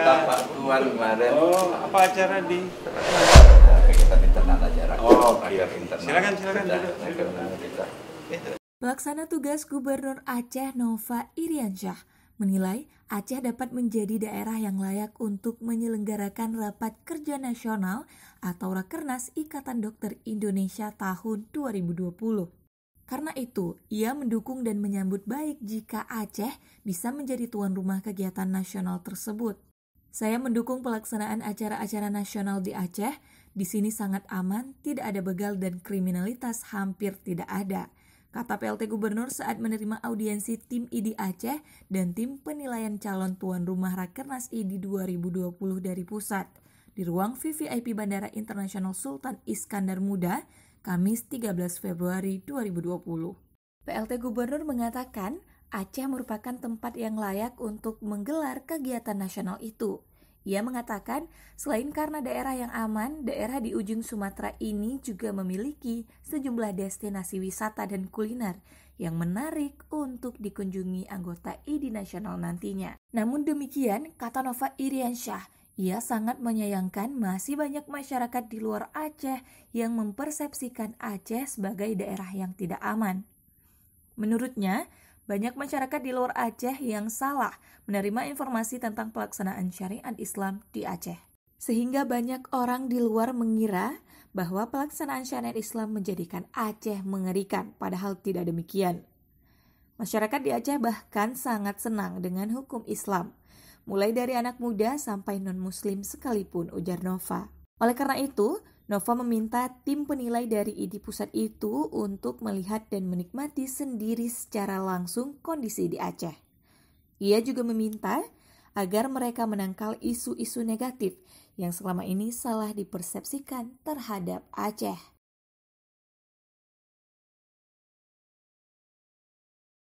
Tuan kemarin. Oh, apa acara di? di internal Oh, oke. Okay. Silakan, silakan. Pelaksana tugas Gubernur Aceh Nova Iriansyah menilai Aceh dapat menjadi daerah yang layak untuk menyelenggarakan rapat kerja nasional atau Rakernas Ikatan Dokter Indonesia tahun 2020. Karena itu, ia mendukung dan menyambut baik jika Aceh bisa menjadi tuan rumah kegiatan nasional tersebut. Saya mendukung pelaksanaan acara-acara nasional di Aceh. Di sini sangat aman, tidak ada begal dan kriminalitas hampir tidak ada, kata PLT Gubernur saat menerima audiensi tim ID Aceh dan tim penilaian calon tuan rumah Rakernas ID 2020 dari pusat. Di ruang VVIP Bandara Internasional Sultan Iskandar Muda, Kamis 13 Februari 2020. PLT Gubernur mengatakan, Aceh merupakan tempat yang layak untuk menggelar kegiatan nasional itu. Ia mengatakan, selain karena daerah yang aman, daerah di ujung Sumatera ini juga memiliki sejumlah destinasi wisata dan kuliner yang menarik untuk dikunjungi anggota ID nasional nantinya. Namun demikian, kata Nova Iriansyah, ia sangat menyayangkan masih banyak masyarakat di luar Aceh yang mempersepsikan Aceh sebagai daerah yang tidak aman. Menurutnya, banyak masyarakat di luar Aceh yang salah menerima informasi tentang pelaksanaan syariat Islam di Aceh. Sehingga banyak orang di luar mengira bahwa pelaksanaan syariat Islam menjadikan Aceh mengerikan, padahal tidak demikian. Masyarakat di Aceh bahkan sangat senang dengan hukum Islam, mulai dari anak muda sampai non-muslim sekalipun, ujar Nova. Oleh karena itu, Nova meminta tim penilai dari idi pusat itu untuk melihat dan menikmati sendiri secara langsung kondisi di Aceh. Ia juga meminta agar mereka menangkal isu-isu negatif yang selama ini salah dipersepsikan terhadap Aceh.